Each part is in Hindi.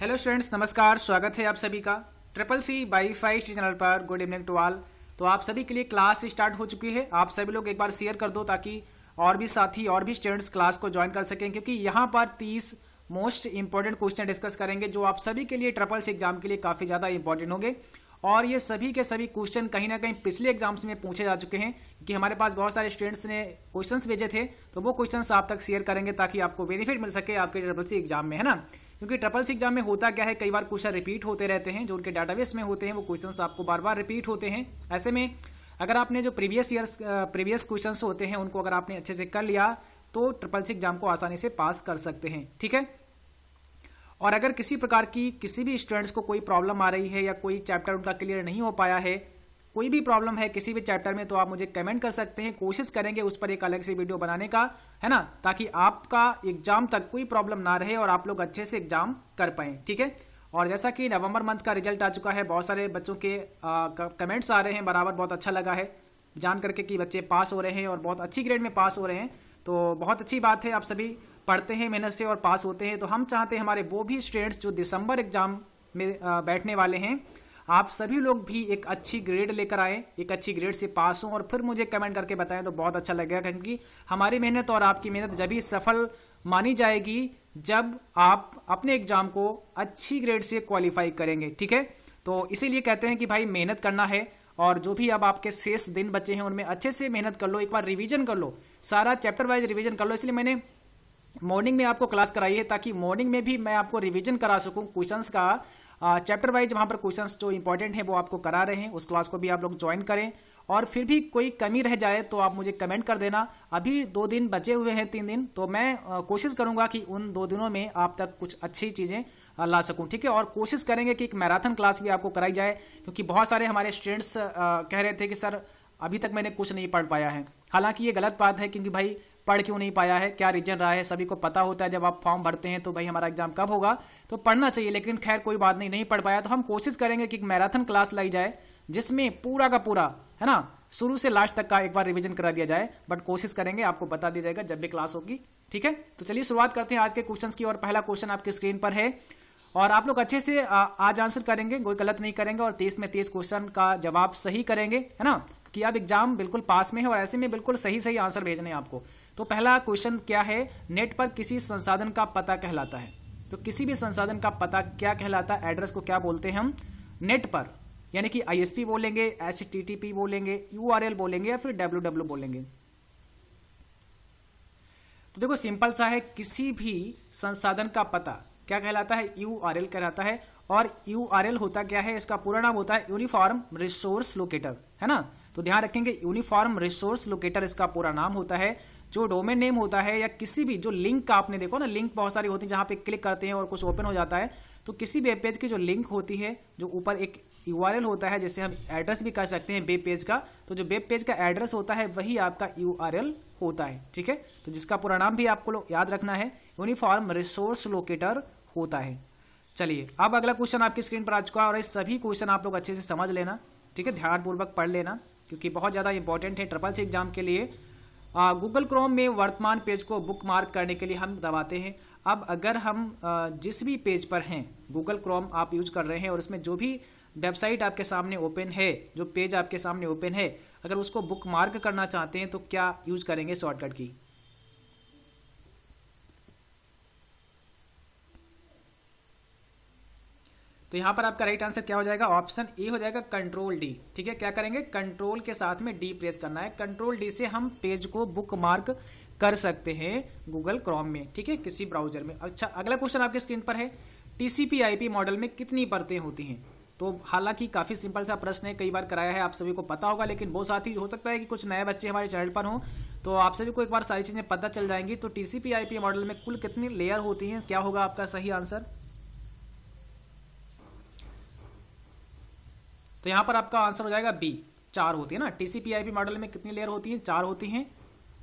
हेलो स्टूडेंट्स नमस्कार स्वागत है आप सभी का triple C by five channel पर गुड इवनिंग टू ऑल तो आप सभी के लिए क्लास स्टार्ट हो चुकी है आप सभी लोग एक बार शेयर कर दो ताकि और भी साथी और भी स्टूडेंट्स क्लास को ज्वाइन कर सकें क्योंकि यहां पर तीस मोस्ट इंपॉर्टेंट क्वेश्चन डिस्कस करेंगे जो आप सभी के लिए ट्रिपल सी एग्जाम के लिए काफी ज्यादा इंपॉर्टेंट होंगे और ये सभी के सभी क्वेश्चन कहीं ना कहीं पिछले एग्जाम्स में पूछे जा चुके हैं कि हमारे पास बहुत सारे स्टूडेंट्स ने क्वेश्चंस भेजे थे तो वो क्वेश्चंस आप तक शेयर करेंगे ताकि आपको बेनिफिट मिल सके आपके ट्रिपल सी एग्जाम में है ना क्योंकि ट्रिपल सी एग्जाम में होता क्या है कई बार क्वेश्चन रिपीट होते रहते हैं जो उनके डाटाबेस में होते हैं वो क्वेश्चन आपको बार बार रिपीट होते हैं ऐसे में अगर आपने जो प्रीवियस ईयर प्रीवियस क्वेश्चन होते हैं उनको अगर आपने अच्छे से कर लिया तो ट्रिपल सी एग्जाम को आसानी से पास कर सकते हैं ठीक है और अगर किसी प्रकार की किसी भी स्टूडेंट्स को कोई प्रॉब्लम आ रही है या कोई चैप्टर उनका क्लियर नहीं हो पाया है कोई भी प्रॉब्लम है किसी भी चैप्टर में तो आप मुझे कमेंट कर सकते हैं कोशिश करेंगे उस पर एक अलग से वीडियो बनाने का है ना ताकि आपका एग्जाम तक कोई प्रॉब्लम ना रहे और आप लोग अच्छे से एग्जाम कर पाए ठीक है और जैसा कि नवंबर मंथ का रिजल्ट आ चुका है बहुत सारे बच्चों के कमेंट्स आ रहे हैं बराबर बहुत अच्छा लगा है जान करके कि बच्चे पास हो रहे हैं और बहुत अच्छी ग्रेड में पास हो रहे हैं तो बहुत अच्छी बात है आप सभी पढ़ते हैं मेहनत से और पास होते हैं तो हम चाहते हैं हमारे वो भी स्टूडेंट्स जो दिसंबर एग्जाम में बैठने वाले हैं आप सभी लोग भी एक अच्छी ग्रेड लेकर आए एक अच्छी ग्रेड से पास हों और फिर मुझे कमेंट करके बताएं तो बहुत अच्छा लगेगा क्योंकि हमारी मेहनत और आपकी मेहनत जब ही सफल मानी जाएगी जब आप अपने एग्जाम को अच्छी ग्रेड से क्वालिफाई करेंगे ठीक है तो इसीलिए कहते हैं कि भाई मेहनत करना है और जो भी अब आपके शेष दिन बचे हैं उनमें अच्छे से मेहनत कर लो एक बार रिवीजन कर लो सारा चैप्टर वाइज रिवीजन कर लो इसलिए मैंने मॉर्निंग में आपको क्लास कराइए ताकि मॉर्निंग में भी मैं आपको रिवीजन करा सकूं क्वेश्चंस का चैप्टर वाइज वहां पर क्वेश्चंस जो इंपॉर्टेंट है वो आपको करा रहे हैं उस क्लास को भी आप लोग ज्वाइन करें और फिर भी कोई कमी रह जाए तो आप मुझे कमेंट कर देना अभी दो दिन बचे हुए हैं तीन दिन तो मैं कोशिश करूंगा कि उन दो दिनों में आप तक कुछ अच्छी चीज़ें ला सकूं ठीक है और कोशिश करेंगे कि एक मैराथन क्लास भी आपको कराई जाए क्योंकि बहुत सारे हमारे स्टूडेंट्स कह रहे थे कि सर अभी तक मैंने कुछ नहीं पढ़ पाया है हालांकि ये गलत बात है क्योंकि भाई पढ़ क्यों नहीं पाया है क्या रीजन रहा है सभी को पता होता है जब आप फॉर्म भरते हैं तो भाई हमारा एग्जाम कब होगा तो पढ़ना चाहिए लेकिन खैर कोई बात नहीं नहीं पढ़ पाया तो हम कोशिश करेंगे कि मैराथन क्लास लाई जाए जिसमें पूरा का पूरा है ना शुरू से लास्ट तक का एक बार रिविजन करा दिया जाए बट कोशिश करेंगे आपको बता दिया जाएगा जब भी क्लास होगी ठीक है तो चलिए शुरुआत करते हैं आज के क्वेश्चन की और पहला क्वेश्चन आपकी स्क्रीन पर है और आप लोग अच्छे से आज आंसर करेंगे कोई गलत नहीं करेंगे और तेईस में तेईस क्वेश्चन का जवाब सही करेंगे है ना कि अब एग्जाम बिल्कुल पास में है और ऐसे में बिल्कुल सही सही आंसर भेजने हैं आपको तो पहला क्वेश्चन क्या है नेट पर किसी संसाधन का पता कहलाता है तो किसी भी संसाधन का पता क्या कहलाता है एड्रेस को क्या बोलते हैं हम नेट पर यानी कि आईएसपी बोलेंगे एस बोलेंगे यूआरएल बोलेंगे या फिर डब्ल्यू बोलेंगे तो देखो सिंपल सा है किसी भी संसाधन का पता क्या कहलाता है यू आर एल कहलाता है और यू आर एल होता क्या है इसका पूरा नाम होता है यूनिफॉर्म रिसोर्स लोकेटर है ना तो ध्यान रखेंगे यूनिफॉर्म रिसोर्स लोकेटर इसका पूरा नाम होता है जो डोमेन नेम होता है या किसी भी जो लिंक का आपने देखो ना लिंक बहुत सारी होती है जहाँ पे क्लिक करते हैं और कुछ ओपन हो जाता है तो किसी वेब पेज की जो लिंक होती है जो ऊपर एक यूआरएल होता है जैसे हम एड्रेस भी कह सकते हैं वेब पेज का तो जो वेब पेज का एड्रेस होता है वही आपका यू होता है ठीक है तो जिसका पूरा नाम भी आपको याद रखना है यूनिफॉर्म रिसोर्स लोकेटर होता है चलिए अब अगला क्वेश्चन आपकी स्क्रीन पर आ चुका है और सभी क्वेश्चन आप लोग अच्छे से समझ लेना ठीक है ध्यानपूर्वक पढ़ लेना क्योंकि बहुत ज़्यादा इंपॉर्टेंट है ट्रिपल सी एग्जाम के लिए गूगल क्रोम में वर्तमान पेज को बुक मार्क करने के लिए हम दबाते हैं अब अगर हम जिस भी पेज पर हैं गूगल क्रोम आप यूज कर रहे हैं और उसमें जो भी वेबसाइट आपके सामने ओपन है जो पेज आपके सामने ओपन है अगर उसको बुक मार्क करना चाहते हैं तो क्या यूज करेंगे शॉर्टकट की तो यहां पर आपका राइट आंसर क्या हो जाएगा ऑप्शन ए हो जाएगा कंट्रोल डी ठीक है क्या करेंगे कंट्रोल के साथ में डी प्रेस करना है कंट्रोल डी से हम पेज को बुक मार्क कर सकते हैं गूगल क्रोम में ठीक है किसी ब्राउजर में अच्छा अगला क्वेश्चन आपके स्क्रीन पर है टीसीपी मॉडल में कितनी परतें होती हैं तो हालांकि काफी सिंपल सा प्रश्न है कई बार कराया है आप सभी को पता होगा लेकिन वो साथ ही हो सकता है कि कुछ नए बच्चे हमारे चैनल पर हों तो आप सभी को एक बार सारी चीजें पता चल जाएंगी तो टीसीपी आईपी मॉडल में कुल कितनी लेयर होती है क्या होगा आपका सही आंसर यहाँ तो यहां पर आपका आंसर हो जाएगा बी चार होती है ना टीसीपीआईपी मॉडल में कितनी लेयर होती है चार होती हैं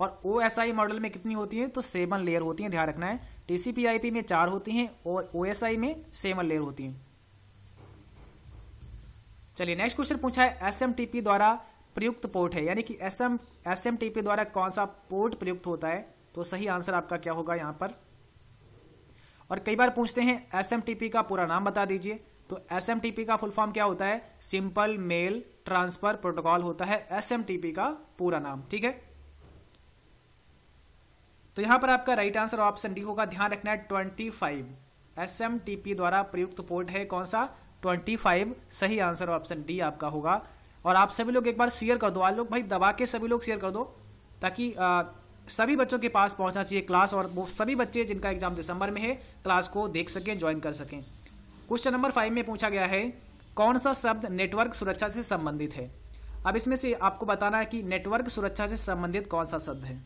और ओएसआई मॉडल में कितनी होती है तो सेवन लेयर होती हैं ध्यान रखना है टीसीपीआईपी में चार होती हैं और ओएसआई में सेवन लेयर होती हैं चलिए नेक्स्ट क्वेश्चन पूछा है एसएमटीपी द्वारा प्रयुक्त पोर्ट है यानी कि S M S M T P द्वारा कौन सा पोर्ट प्रयुक्त होता है तो सही आंसर आपका क्या होगा यहां पर और कई बार पूछते हैं एस एम टी पी का पूरा नाम बता दीजिए तो एस का फुल फॉर्म क्या होता है सिंपल मेल ट्रांसफर प्रोटोकॉल होता है एस का पूरा नाम ठीक है तो यहां पर आपका राइट आंसर ऑप्शन डी होगा ध्यान रखना है ट्वेंटी फाइव एस द्वारा प्रयुक्त पोर्ट है कौन सा ट्वेंटी फाइव सही आंसर ऑप्शन डी आपका होगा और आप सभी लोग एक बार शेयर कर दो आज लोग भाई दबा के सभी लोग शेयर कर दो ताकि आ, सभी बच्चों के पास पहुंचना चाहिए क्लास और वो सभी बच्चे जिनका एग्जाम दिसंबर में है क्लास को देख सकें ज्वाइन कर सकें क्वेश्चन नंबर फाइव में पूछा गया है कौन सा शब्द नेटवर्क सुरक्षा से संबंधित है अब इसमें से आपको बताना है कि नेटवर्क सुरक्षा से संबंधित कौन सा शब्द है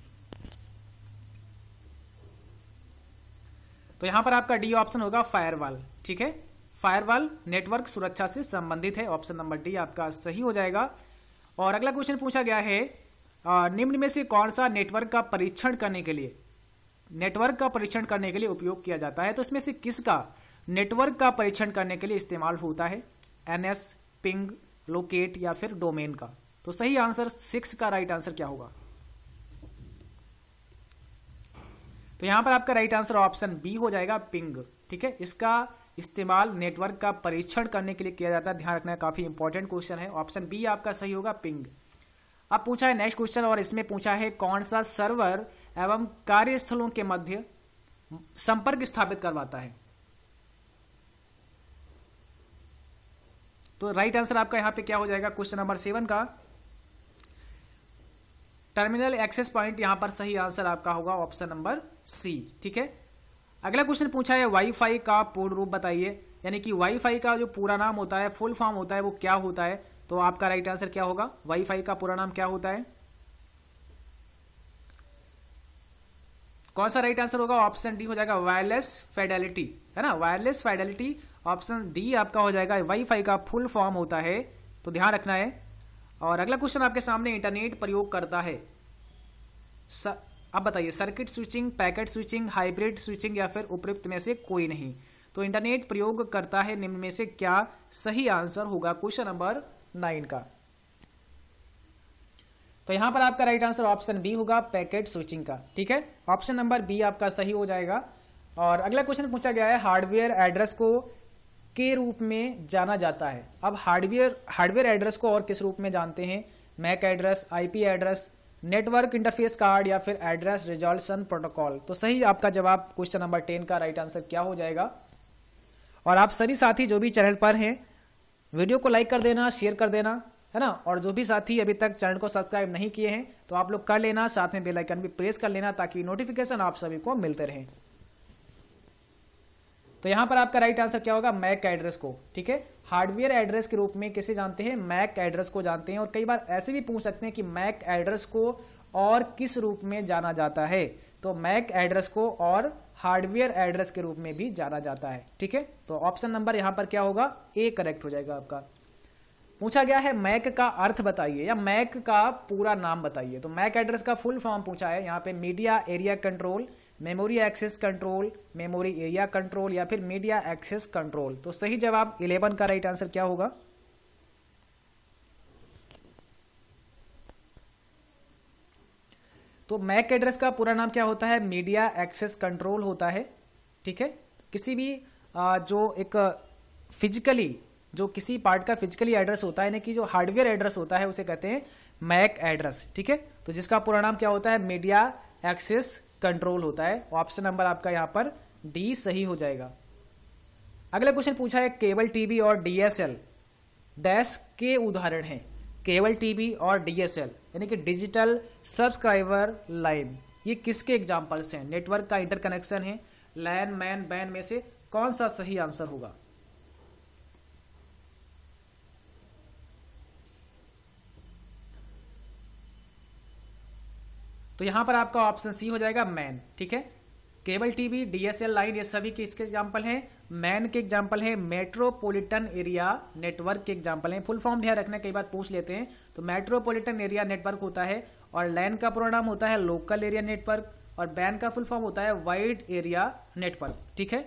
तो यहां पर आपका डी ऑप्शन होगा फायरवॉल ठीक है फायरवॉल नेटवर्क सुरक्षा से संबंधित है ऑप्शन नंबर डी आपका सही हो जाएगा और अगला क्वेश्चन पूछा गया है निम्न में से कौन सा नेटवर्क का परीक्षण करने के लिए नेटवर्क का परीक्षण करने के लिए उपयोग किया जाता है तो इसमें से किसका नेटवर्क का परीक्षण करने के लिए इस्तेमाल होता है एन एस पिंग लोकेट या फिर डोमेन का तो सही आंसर सिक्स का राइट आंसर क्या होगा तो यहां पर आपका राइट आंसर ऑप्शन बी हो जाएगा पिंग ठीक है इसका इस्तेमाल नेटवर्क का परीक्षण करने के लिए किया जाता है ध्यान रखना काफी इंपॉर्टेंट क्वेश्चन है ऑप्शन बी आपका सही होगा पिंग अब पूछा है नेक्स्ट क्वेश्चन और इसमें पूछा है कौन सा सर्वर एवं कार्यस्थलों के मध्य संपर्क स्थापित करवाता है तो राइट आंसर आपका यहां पे क्या हो जाएगा क्वेश्चन नंबर सेवन का टर्मिनल एक्सेस पॉइंट यहां पर सही आंसर आपका होगा ऑप्शन नंबर सी ठीक है अगला क्वेश्चन पूछा है वाईफाई का पूर्ण रूप बताइए यानी कि वाईफाई का जो पूरा नाम होता है फुल फॉर्म होता है वो क्या होता है तो आपका राइट आंसर क्या होगा वाईफाई का पूरा नाम क्या होता है कौन सा राइट आंसर होगा ऑप्शन डी हो जाएगा वायरलेस फेडेलिटी है ना वायरलेस फेडेलिटी ऑप्शन डी आपका हो जाएगा वाईफाई का फुल फॉर्म होता है तो ध्यान रखना है और अगला क्वेश्चन आपके सामने इंटरनेट प्रयोग करता है स, अब बताइए circuit switching packet switching hybrid switching या फिर उपयुक्त में से कोई नहीं तो इंटरनेट प्रयोग करता है निम्न में से क्या सही आंसर होगा क्वेश्चन नंबर नाइन का तो यहां पर आपका राइट आंसर ऑप्शन बी होगा पैकेट स्विचिंग का ठीक है ऑप्शन नंबर बी आपका सही हो जाएगा और अगला क्वेश्चन पूछा गया है हार्डवेयर एड्रेस को के रूप में जाना जाता है अब हार्डवेयर हार्डवेयर एड्रेस को और किस रूप में जानते हैं MAC address IP address network interface card या फिर एड्रेस रिजोल्यूशन प्रोटोकॉल तो सही आपका जवाब क्वेश्चन नंबर टेन का राइट आंसर क्या हो जाएगा और आप सभी साथी जो भी चैनल पर हैं वीडियो को लाइक कर देना शेयर कर देना है ना और जो भी साथी अभी तक चैनल को सब्सक्राइब नहीं किए हैं तो आप लोग कर लेना साथ में बेलाइकन भी प्रेस कर लेना ताकि नोटिफिकेशन आप सभी को मिलते रहें तो यहां पर आपका राइट आंसर क्या होगा मैक एड्रेस को ठीक है हार्डवेयर एड्रेस के रूप में किसे जानते हैं मैक एड्रेस को जानते हैं और कई बार ऐसे भी पूछ सकते हैं कि मैक एड्रेस को और किस रूप में जाना जाता है तो मैक एड्रेस को और हार्डवेयर एड्रेस के रूप में भी जाना जाता है ठीक है तो ऑप्शन नंबर यहां पर क्या होगा ए करेक्ट हो जाएगा आपका पूछा गया है मैक का अर्थ बताइए या मैक का पूरा नाम बताइए तो मैक एड्रेस का फुल फॉर्म पूछा है यहाँ पे media area control memory access control memory area control या फिर मीडिया एक्सेस कंट्रोल तो सही जवाब इलेवन का राइट आंसर क्या होगा तो मैक एड्रेस का पूरा नाम क्या होता है मीडिया एक्सेस कंट्रोल होता है ठीक है किसी भी जो एक फिजिकली जो किसी पार्ट का फिजिकली एड्रेस होता है यानी कि जो हार्डवेयर एड्रेस होता है उसे कहते हैं मैक एड्रेस ठीक है तो जिसका पूरा नाम क्या होता है मीडिया एक्सेस कंट्रोल होता है ऑप्शन नंबर आपका यहां पर डी सही हो जाएगा अगला क्वेश्चन पूछा है केबल टीवी और डीएसएल डैश के उदाहरण है केबल टीवी और डीएसएल यानी कि डिजिटल सब्सक्राइबर लाइन ये किसके एग्जाम्पल्स हैं नेटवर्क का इंटरकनेक्शन है लैन मैन बैन में से कौन सा सही आंसर होगा तो यहां पर आपका ऑप्शन सी हो जाएगा मैन ठीक है केबल टीवी डीएसएल लाइन ये सभी के इसके एग्जाम्पल हैं मैन के एग्जाम्पल हैं मेट्रोपॉलिटन एरिया नेटवर्क के एग्जाम्पल हैं फुल फॉर्म ध्यान रखना कई बार पूछ लेते हैं तो मेट्रोपॉलिटन एरिया नेटवर्क होता है और लैन का प्रोग्राम होता है लोकल एरिया नेटवर्क और बैन का फुल फॉर्म होता है वाइड एरिया नेटवर्क ठीक है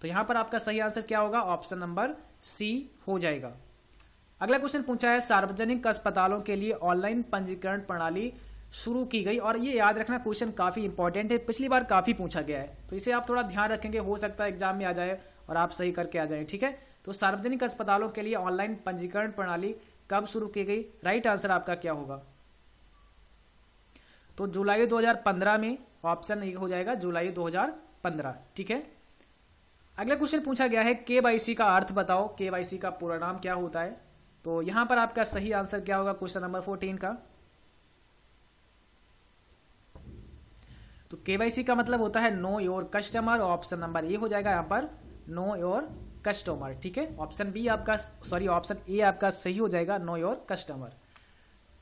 तो यहां पर आपका सही आंसर क्या होगा ऑप्शन नंबर सी हो जाएगा अगला क्वेश्चन पूछा है सार्वजनिक अस्पतालों के लिए ऑनलाइन पंजीकरण प्रणाली शुरू की गई और ये याद रखना क्वेश्चन काफ़ी इंपॉर्टेंट है पिछली बार काफ़ी पूछा गया है तो इसे आप थोड़ा ध्यान रखेंगे हो सकता है एग्जाम में आ जाए और आप सही करके आ जाए ठीक है तो सार्वजनिक अस्पतालों के लिए ऑनलाइन पंजीकरण प्रणाली कब शुरू की गई राइट आंसर आपका क्या होगा तो जुलाई 2015 में ऑप्शन ये हो जाएगा जुलाई 2015 ठीक है अगला क्वेश्चन पूछा गया है के का अर्थ बताओ के का पूरा नाम क्या होता है तो यहां पर आपका सही आंसर क्या होगा क्वेश्चन नंबर फोर्टीन का तो के का मतलब होता है know your customer option number A हो जाएगा यहाँ पर नो योर कस्टमर ठीक है ऑप्शन बी आपका सॉरी ऑप्शन ए आपका सही हो जाएगा नो योर कस्टमर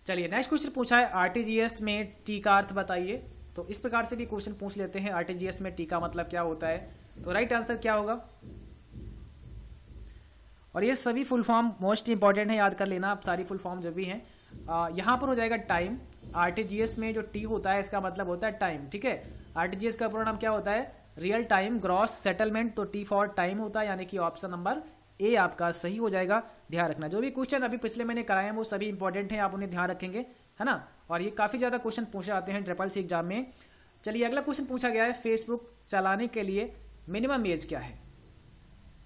चलिए नेक्स्ट क्वेश्चन पूछा है आरटीजीएस में टी का अर्थ बताइए तो इस प्रकार से भी क्वेश्चन पूछ लेते हैं आरटीजीएस में टी का मतलब क्या होता है तो राइट आंसर क्या होगा और ये सभी फुल फॉर्म मोस्ट इंपॉर्टेंट है याद कर लेना आप सारी फुल फॉर्म जब भी हैं यहाँ पर हो जाएगा टाइम आरटीजीएस में जो टी होता है इसका मतलब होता है टाइम ठीक है आरटीजीएस का पूरा नाम क्या होता है रियल टाइम ग्रॉस सेटलमेंट तो टी फॉर टाइम होता है यानी कि ऑप्शन नंबर ए आपका सही हो जाएगा ध्यान रखना जो भी क्वेश्चन अभी पिछले मैंने कराए हैं वो सभी इंपॉर्टेंट हैं आप उन्हें ध्यान रखेंगे है ना और ये काफी ज्यादा क्वेश्चन पूछे जाते हैं ट्रिपल सी एग्जाम में चलिए अगला क्वेश्चन पूछा गया है फेसबुक चलाने के लिए मिनिमम एज क्या है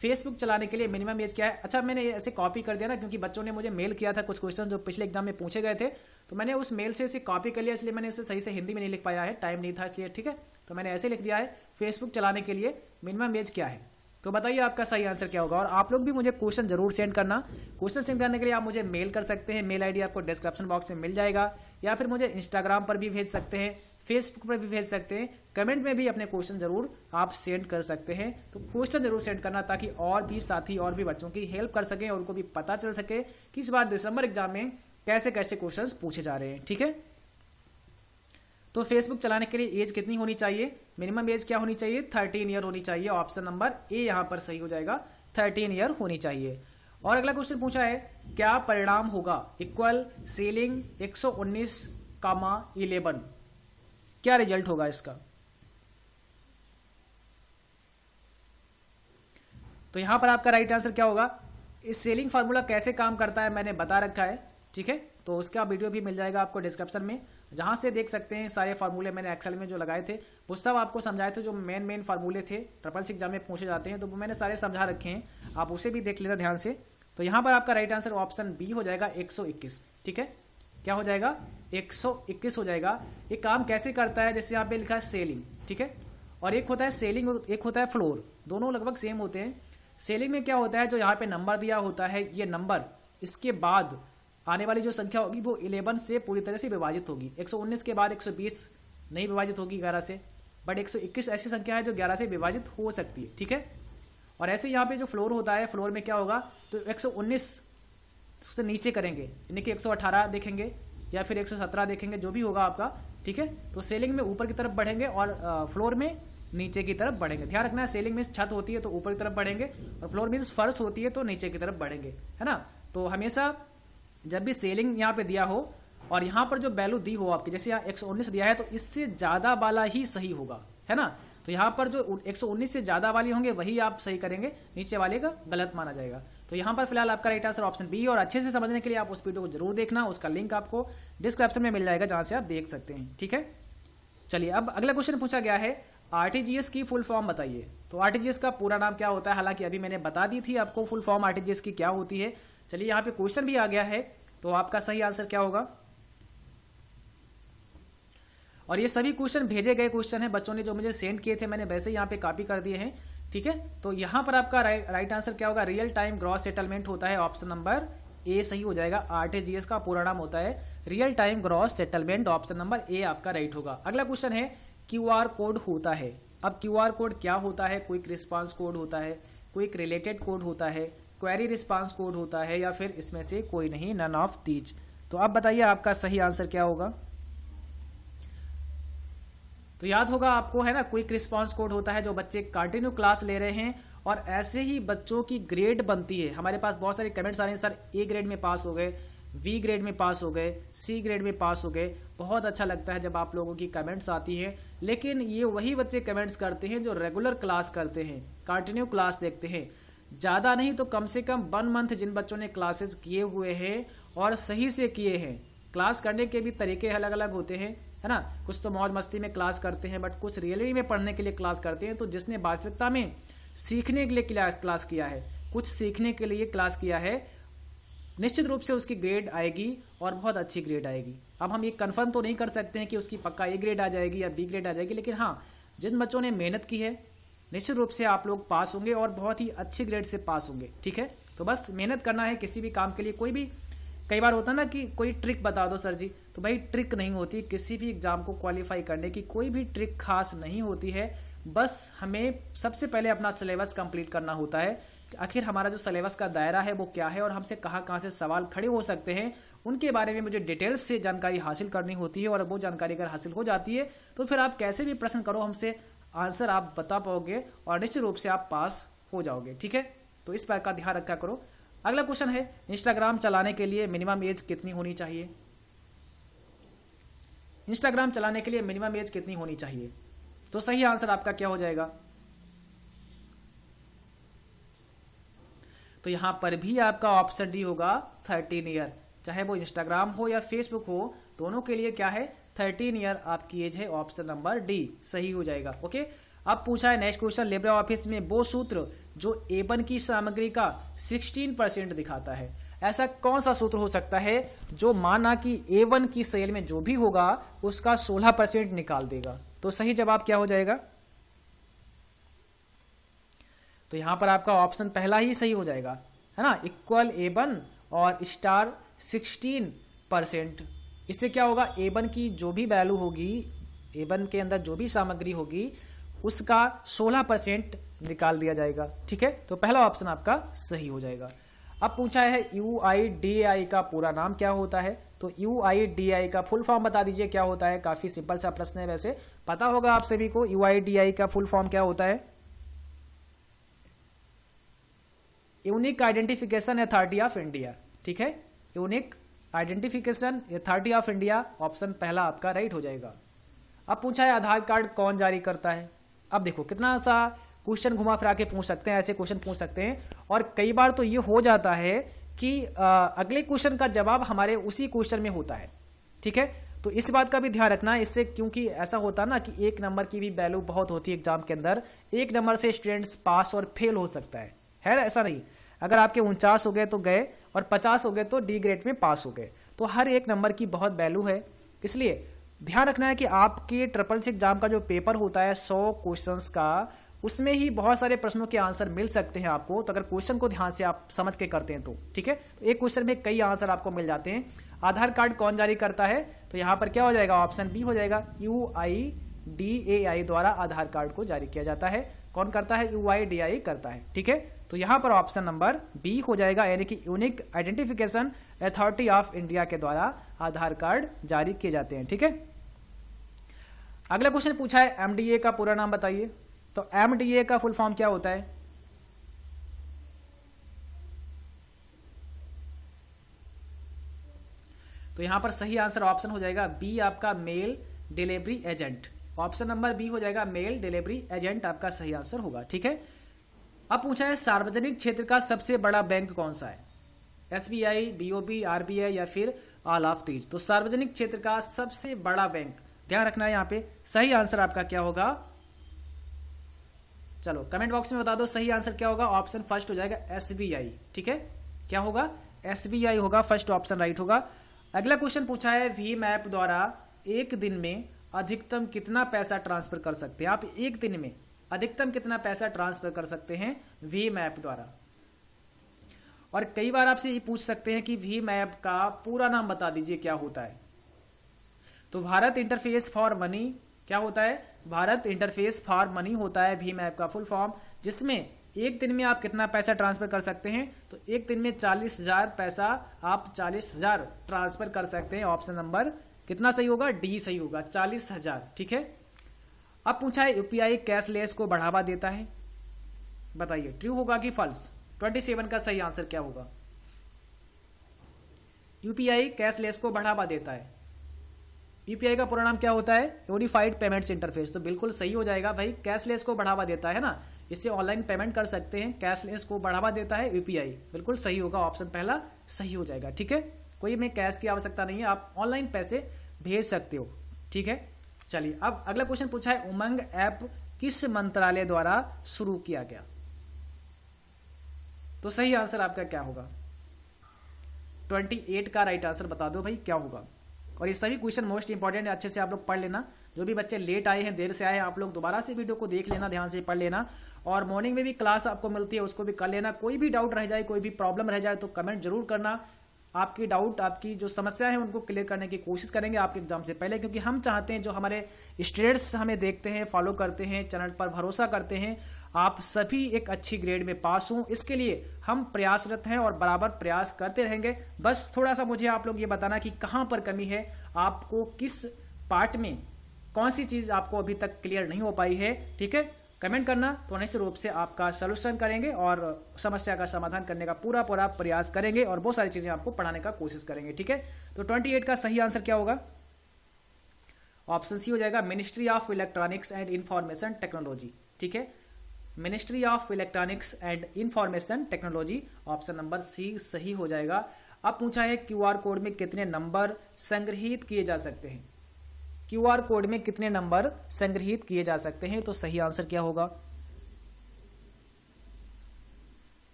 फेसबुक चलाने के लिए मिनिमम एज क्या है अच्छा मैंने ऐसे कॉपी कर दिया ना क्योंकि बच्चों ने मुझे मेल किया था कुछ क्वेश्चन जो पिछले एग्जाम में पूछे गए थे तो मैंने उस मेल से इसे कॉपी कर लिया इसलिए मैंने उसे सही से हिंदी में नहीं लिख पाया है टाइम नहीं था इसलिए ठीक है तो मैंने ऐसे लिख दिया है फेसबुक चलाने के लिए मिनिमम एज क्या है तो बताइए आपका सही आंसर क्या होगा और आप लोग भी मुझे क्वेश्चन जरूर सेंड करना क्वेश्चन सेंड करने के लिए आप मुझे मेल कर सकते हैं मेल आईडी आपको डिस्क्रिप्शन बॉक्स में मिल जाएगा या फिर मुझे इंस्टाग्राम पर भी भेज सकते हैं फेसबुक पर भी भेज सकते हैं कमेंट में भी अपने क्वेश्चन जरूर आप सेंड कर सकते हैं तो क्वेश्चन जरूर सेंड करना ताकि और भी साथी और भी बच्चों की हेल्प कर सकें और उनको भी पता चल सके कि इस बार दिसंबर एग्जाम में कैसे कैसे क्वेश्चंस पूछे जा रहे हैं ठीक है तो फेसबुक चलाने के लिए एज कितनी होनी चाहिए मिनिमम एज क्या होनी चाहिए थर्टीन ईयर होनी चाहिए ऑप्शन नंबर ए यहाँ पर सही हो जाएगा थर्टीन ईयर होनी चाहिए और अगला क्वेश्चन पूछा है क्या परिणाम होगा इक्वल सेलिंग 119 कामा 11 क्या रिजल्ट होगा इसका तो यहां पर आपका राइट आंसर क्या होगा इस सेलिंग फार्मूला कैसे काम करता है मैंने बता रखा है ठीक है तो उसका वीडियो भी मिल जाएगा आपको डिस्क्रिप्शन में जहां से देख सकते हैं सारे फार्मूले मैंने एक्सेल में जो लगाए थे वो सब आपको समझाए थे जो मेन मेन फार्मूले थे ट्रिपल सिक्स एग्जाम में पूछे जाते हैं तो वो मैंने सारे समझा रखे हैं आप उसे भी देख लेना ध्यान से तो यहाँ पर आपका राइट आंसर ऑप्शन बी हो जाएगा एक ठीक है क्या हो जाएगा 121 हो जाएगा ये काम कैसे करता है जैसे यहाँ पे लिखा है सेलिंग ठीक है और एक होता है सेलिंग और एक होता है फ्लोर दोनों लगभग सेम होते हैं सेलिंग में क्या होता है जो यहाँ पे नंबर दिया होता है ये नंबर इसके बाद आने वाली जो संख्या होगी वो 11 से पूरी तरह से विभाजित होगी 119 के बाद 120 नहीं विभाजित होगी ग्यारह से बट 121 ऐसी संख्या है जो ग्यारह से विभाजित हो सकती है ठीक है और ऐसे यहाँ पे जो फ्लोर होता है फ्लोर में क्या होगा तो 119 उससे नीचे करेंगे यानी कि 118 देखेंगे या फिर 117 देखेंगे जो भी होगा आपका ठीक है तो सेलिंग में ऊपर की तरफ बढ़ेंगे और फ्लोर में नीचे की तरफ बढ़ेंगे ध्यान रखना है सेलिंग मीन्स छत होती है तो ऊपर की तरफ बढ़ेंगे और फ्लोर मीन्स फर्श होती है तो नीचे की तरफ बढ़ेंगे है ना तो हमेशा जब भी सेलिंग यहाँ पे दिया हो और यहाँ पर जो वैल्यू दी हो आपकी जैसे यहाँ एक दिया है तो इससे ज़्यादा वाला ही सही होगा है ना तो यहाँ पर जो 119 से ज़्यादा वाली होंगे वही आप सही करेंगे नीचे वाले का गलत माना जाएगा तो यहाँ पर फिलहाल आपका राइट आंसर ऑप्शन बी और अच्छे से समझने के लिए आप उस वीडियो को जरूर देखना उसका लिंक आपको डिस्क्रिप्शन में मिल जाएगा जहां से आप देख सकते हैं ठीक है चलिए अब अगला क्वेश्चन पूछा गया है आरटीजीएस की फुल फॉर्म बताइए तो आरटीजीएस का पूरा नाम क्या होता है हालांकि अभी मैंने बता दी थी आपको फुल फॉर्म आरटीजीएस की क्या होती है चलिए यहाँ पे क्वेश्चन भी आ गया है तो आपका सही आंसर क्या होगा और ये सभी क्वेश्चन भेजे गए क्वेश्चन है बच्चों ने जो मुझे सेंड किए थे मैंने वैसे यहाँ पे कॉपी कर दिए हैं ठीक है तो यहां पर आपका राइट राइट आंसर क्या होगा रियल टाइम ग्रॉस सेटलमेंट होता है ऑप्शन नंबर ए सही हो जाएगा आरटीजीएस का पूरा नाम होता है real time gross settlement option number A आपका राइट होगा अगला क्वेश्चन है क्यू कोड होता है अब क्यू कोड क्या होता है क्विक रिस्पॉन्स कोड होता है क्विक रिलेटेड कोड होता है क्वेरी रिस्पॉन्स कोड होता है या फिर इसमें से कोई नहीं नन ऑफ तीज तो आप बताइए आपका सही आंसर क्या होगा तो याद होगा आपको है ना क्विक रिस्पॉन्स कोड होता है जो बच्चे कंटिन्यू क्लास ले रहे हैं और ऐसे ही बच्चों की ग्रेड बनती है हमारे पास बहुत सारे कमेंट्स आ रहे हैं सर ए ग्रेड में पास हो गए वी ग्रेड में पास हो गए सी ग्रेड में पास हो गए बहुत अच्छा लगता है जब आप लोगों की कमेंट्स आती हैं लेकिन ये वही बच्चे कमेंट्स करते हैं जो रेगुलर क्लास करते हैं कंटिन्यू क्लास देखते हैं ज़्यादा नहीं तो कम से कम वन मंथ जिन बच्चों ने क्लासेज किए हुए हैं और सही से किए हैं क्लास करने के भी तरीके अलग अलग होते हैं है ना कुछ तो मौज मस्ती में क्लास करते हैं बट कुछ रियलिटी में पढ़ने के लिए क्लास करते हैं तो जिसने वास्तविकता में सीखने के लिए क्लास किया है कुछ सीखने के लिए क्लास किया है निश्चित रूप से उसकी ग्रेड आएगी और बहुत अच्छी ग्रेड आएगी अब हम ये कन्फर्म तो नहीं कर सकते हैं कि उसकी पक्का ए ग्रेड आ जाएगी या बी ग्रेड आ जाएगी लेकिन हाँ जिन बच्चों ने मेहनत की है निश्चित रूप से आप लोग पास होंगे और बहुत ही अच्छी ग्रेड से पास होंगे ठीक है तो बस मेहनत करना है किसी भी काम के लिए कोई भी कई बार होता है ना कि कोई ट्रिक बता दो सर जी तो भाई ट्रिक नहीं होती किसी भी एग्जाम को क्वालिफाई करने की कोई भी ट्रिक खास नहीं होती है बस हमें सबसे पहले अपना सिलेबस कंप्लीट करना होता है आखिर हमारा जो सिलेबस का दायरा है वो क्या है और हमसे कहाँ कहाँ से सवाल खड़े हो सकते हैं उनके बारे में मुझे डिटेल्स से जानकारी हासिल करनी होती है और वो जानकारी अगर हासिल हो जाती है तो फिर आप कैसे भी प्रश्न करो हमसे आंसर आप बता पाओगे और निश्चित रूप से आप पास हो जाओगे ठीक है तो इस बात का ध्यान रखा करो अगला क्वेश्चन है इंस्टाग्राम चलाने के लिए मिनिमम एज कितनी होनी चाहिए इंस्टाग्राम चलाने के लिए मिनिमम एज कितनी होनी चाहिए तो सही आंसर आपका क्या हो जाएगा तो यहां पर भी आपका ऑप्शन डी होगा थर्टीन ईयर चाहे वो इंस्टाग्राम हो या फेसबुक हो दोनों के लिए क्या है थर्टीन ईयर आपकी एज है ऑप्शन नंबर डी सही हो जाएगा ओके अब पूछा है नेक्स्ट क्वेश्चन लेबर ऑफिस में वो सूत्र जो एबन की सामग्री का 16 परसेंट दिखाता है ऐसा कौन सा सूत्र हो सकता है जो माना कि एवन की सेल में जो भी होगा उसका 16 परसेंट निकाल देगा तो सही जवाब क्या हो जाएगा तो यहां पर आपका ऑप्शन पहला ही सही हो जाएगा है ना इक्वल एबन और स्टार सिक्सटीन परसेंट इससे क्या होगा एबन की जो भी वैल्यू होगी एबन के अंदर जो भी सामग्री होगी उसका 16 परसेंट निकाल दिया जाएगा ठीक है तो पहला ऑप्शन आपका सही हो जाएगा अब पूछा है यू आई डी आई का पूरा नाम क्या होता है तो यू आई डी आई का फुल फॉर्म बता दीजिए क्या होता है काफी सिंपल सा प्रश्न है वैसे पता होगा आप सभी को यू आई डी आई का फुल फॉर्म क्या होता है unique identification authority of India ठीक है unique identification authority of India option पहला आपका राइट हो जाएगा अब पूछा है आधार कार्ड कौन जारी करता है अब देखो कितना सा क्वेश्चन घुमा फिरा के पूछ सकते हैं ऐसे क्वेश्चन पूछ सकते हैं और कई बार तो ये हो जाता है कि आ, अगले क्वेश्चन का जवाब हमारे उसी क्वेश्चन में होता है ठीक है तो इस बात का भी ध्यान रखना इससे क्योंकि ऐसा होता ना कि एक नंबर की भी वैल्यू बहुत होती है एग्जाम के अंदर एक नंबर से स्टूडेंट्स पास और फेल हो सकता है है ना ऐसा नहीं अगर आपके उनचास हो गए तो गए और पचास हो गए तो डी ग्रेड में पास हो गए तो हर एक नंबर की बहुत वैल्यू है इसलिए ध्यान रखना है कि आपके ट्रिपल सी एग्जाम का जो पेपर होता है सौ क्वेश्चन का उसमें ही बहुत सारे प्रश्नों के आंसर मिल सकते हैं आपको तो अगर क्वेश्चन को ध्यान से आप समझ के करते हैं तो ठीक है तो एक क्वेश्चन में कई आंसर आपको मिल जाते हैं आधार कार्ड कौन जारी करता है तो यहां पर क्या हो जाएगा ऑप्शन बी हो जाएगा यू आई डी ए आई द्वारा आधार कार्ड को जारी किया जाता है कौन करता है यू आई डी आई करता है ठीक है तो यहां पर ऑप्शन नंबर बी हो जाएगा यानी कि unique identification authority of India के द्वारा आधार कार्ड जारी किए जाते हैं ठीक है अगला क्वेश्चन पूछा है एमडीए का पूरा नाम बताइए तो एमडीए का फुल फॉर्म क्या होता है तो यहां पर सही आंसर ऑप्शन हो जाएगा बी आपका mail delivery agent option number B हो जाएगा मेल डिलीवरी एजेंट आपका सही आंसर होगा ठीक है अब पूछा है सार्वजनिक क्षेत्र का सबसे बड़ा बैंक कौन सा है S B I B O B R B I या फिर आल ऑफ तेज तो सार्वजनिक क्षेत्र का सबसे बड़ा बैंक ध्यान रखना है यहां पे सही आंसर आपका क्या होगा चलो कमेंट बॉक्स में बता दो सही आंसर क्या होगा ऑप्शन फर्स्ट हो जाएगा एस बी आई ठीक है क्या होगा एस बी आई होगा फर्स्ट ऑप्शन राइट होगा अगला क्वेश्चन पूछा है वी मैप द्वारा एक दिन में अधिकतम कितना पैसा ट्रांसफर कर सकते हैं आप एक दिन में अधिकतम कितना पैसा ट्रांसफर कर सकते हैं वी मैप द्वारा और कई बार आपसे ये पूछ सकते हैं कि वी मैप का पूरा नाम बता दीजिए क्या होता है तो भारत इंटरफेस फॉर मनी क्या होता है भारत इंटरफेस फॉर मनी होता है भीम ऐप का फुल फॉर्म जिसमें एक दिन में आप कितना पैसा ट्रांसफर कर सकते हैं तो एक दिन में चालीस हजार पैसा आप चालीस हजार ट्रांसफर कर सकते हैं ऑप्शन नंबर कितना सही होगा डी सही होगा चालीस हजार ठीक है अब पूछा है यूपीआई कैशलेस को बढ़ावा देता है बताइए ट्रू होगा कि फॉल्स 27 का सही आंसर क्या होगा यूपीआई कैशलेस को बढ़ावा देता है यूपीआई का पूरा नाम क्या होता है यूनिफाइड पेमेंट्स इंटरफेस तो बिल्कुल सही हो जाएगा भाई कैशलेस को बढ़ावा देता है ना इससे ऑनलाइन पेमेंट कर सकते हैं कैशलेस को बढ़ावा देता है यूपीआई बिल्कुल सही होगा ऑप्शन पहला सही हो जाएगा ठीक है कोई में कैश की आवश्यकता नहीं है आप ऑनलाइन पैसे भेज सकते हो ठीक है चलिए अब अगला क्वेश्चन पूछा है उमंग ऐप किस मंत्रालय द्वारा शुरू किया गया तो सही आंसर आपका क्या होगा 28 का राइट आंसर बता दो भाई क्या होगा और ये सभी क्वेश्चन मोस्ट इंपॉर्टेंट है अच्छे से आप लोग पढ़ लेना जो भी बच्चे लेट आए हैं देर से आए हैं आप लोग दोबारा से वीडियो को देख लेना ध्यान से पढ़ लेना और मॉर्निंग में भी क्लास आपको मिलती है उसको भी कर लेना कोई भी डाउट रह जाए कोई भी प्रॉब्लम रह जाए तो कमेंट जरूर करना आपकी डाउट आपकी जो समस्या है उनको क्लियर करने की कोशिश करेंगे आपके एग्जाम से पहले क्योंकि हम चाहते हैं जो हमारे स्टूडेंट्स हमें देखते हैं फॉलो करते हैं चैनल पर भरोसा करते हैं आप सभी एक अच्छी ग्रेड में पास हों इसके लिए हम प्रयासरत हैं और बराबर प्रयास करते रहेंगे बस थोड़ा सा मुझे आप लोग ये बताना कि कहाँ पर कमी है आपको किस पार्ट में कौन सी चीज़ आपको अभी तक क्लियर नहीं हो पाई है ठीक है कमेंट करना तो निश्चित रूप से आपका सोल्यूशन करेंगे और समस्या का समाधान करने का पूरा पूरा प्रयास करेंगे और बहुत सारी चीज़ें आपको पढ़ाने का कोशिश करेंगे ठीक है तो 28 का सही आंसर क्या होगा ऑप्शन सी हो जाएगा ministry of electronics and information technology ठीक है ministry of electronics and information technology option number C सही हो जाएगा अब पूछा है क्यू कोड में कितने नंबर संग्रहित किए जा सकते हैं क्यूआर कोड में कितने नंबर संग्रहित किए जा सकते हैं तो सही आंसर क्या होगा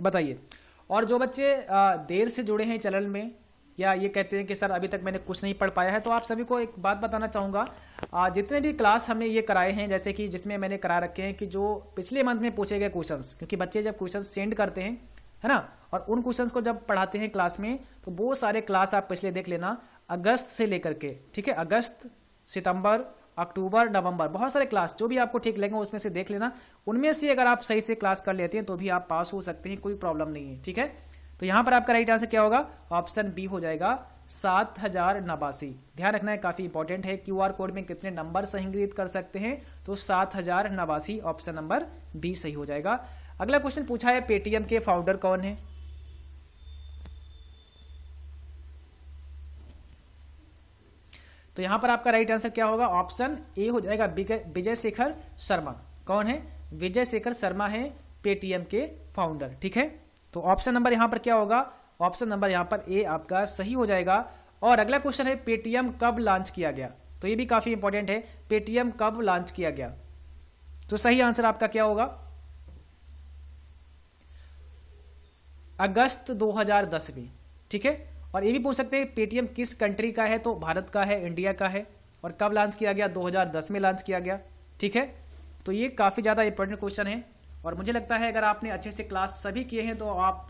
बताइए और जो बच्चे देर से जुड़े हैं चैनल में या ये कहते हैं कि सर अभी तक मैंने कुछ नहीं पढ़ पाया है तो आप सभी को एक बात बताना चाहूँगा जितने भी क्लास हमने ये कराए हैं जैसे कि जिसमें मैंने करा रखे हैं कि जो पिछले मंथ में पूछे गए क्वेश्चंस क्योंकि बच्चे जब क्वेश्चन सेंड करते हैं है ना और उन क्वेश्चंस को जब पढ़ाते हैं क्लास में तो वो सारे क्लास आप पिछले देख लेना अगस्त से लेकर के ठीक है अगस्त सितंबर अक्टूबर नवंबर बहुत सारे क्लास जो भी आपको ठीक लगेंगे उसमें से देख लेना उनमें से अगर आप सही से क्लास कर लेते हैं तो भी आप पास हो सकते हैं कोई प्रॉब्लम नहीं है ठीक है तो यहाँ पर आपका राइट आंसर क्या होगा ऑप्शन बी हो जाएगा सात हजार नवासी ध्यान रखना है काफी इंपॉर्टेंट है क्यूआर कोड में कितने नंबर संग्रहित कर सकते हैं तो सात हजार नवासी ऑप्शन नंबर बी सही हो जाएगा अगला क्वेश्चन पूछा है पेटीएम के फाउंडर कौन है तो यहां पर आपका राइट आंसर क्या होगा ऑप्शन ए हो जाएगा विजय शेखर शर्मा कौन है विजय शेखर शर्मा है पेटीएम के फाउंडर ठीक है तो ऑप्शन नंबर यहां पर क्या होगा ऑप्शन नंबर यहां पर ए आपका सही हो जाएगा और अगला क्वेश्चन है पेटीएम कब लॉन्च किया गया तो ये भी काफी इंपॉर्टेंट है पेटीएम कब लॉन्च किया गया तो सही आंसर आपका क्या होगा अगस्त 2010 में ठीक है और ये भी पूछ सकते हैं पेटीएम किस कंट्री का है तो भारत का है इंडिया का है और कब लॉन्च किया गया 2010 में लॉन्च किया गया ठीक है तो ये काफ़ी ज़्यादा इंपॉर्टेंट क्वेश्चन है और मुझे लगता है अगर आपने अच्छे से क्लास सभी किए हैं तो आप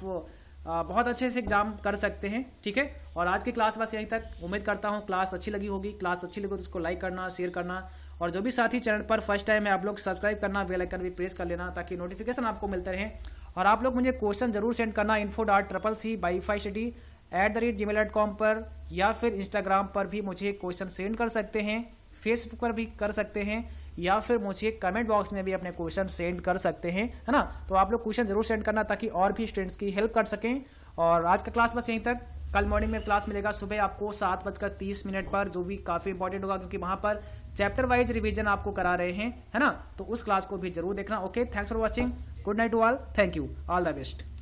बहुत अच्छे से एग्जाम कर सकते हैं ठीक है और आज की क्लास बस यहीं तक उम्मीद करता हूँ क्लास अच्छी लगी होगी क्लास अच्छी लगी तो उसको लाइक करना शेयर करना और जो भी साथी चैनल पर फर्स्ट टाइम है आप लोग सब्सक्राइब करना बेल आइकन भी प्रेस कर लेना ताकि नोटिफिकेशन आपको मिलते रहे और आप लोग मुझे क्वेश्चन जरूर सेंड करना info dot triple C by five city at the rate Gmail dot com पर या फिर इंस्टाग्राम पर भी मुझे क्वेश्चन सेंड कर सकते हैं फेसबुक पर भी कर सकते हैं या फिर मुझे कमेंट बॉक्स में भी अपने क्वेश्चन सेंड कर सकते हैं है ना तो आप लोग क्वेश्चन जरूर सेंड करना ताकि और भी स्टूडेंट्स की हेल्प कर सकें और आज का क्लास बस यहीं तक कल मॉर्निंग में क्लास मिलेगा सुबह आपको सात बजकर तीस मिनट पर जो भी काफी इंपॉर्टेंट होगा क्योंकि वहां पर चैप्टर वाइज रिविजन आपको करा रहे हैं है ना तो उस क्लास को भी जरूर देखना okay thanks for watching good night to all thank you all the best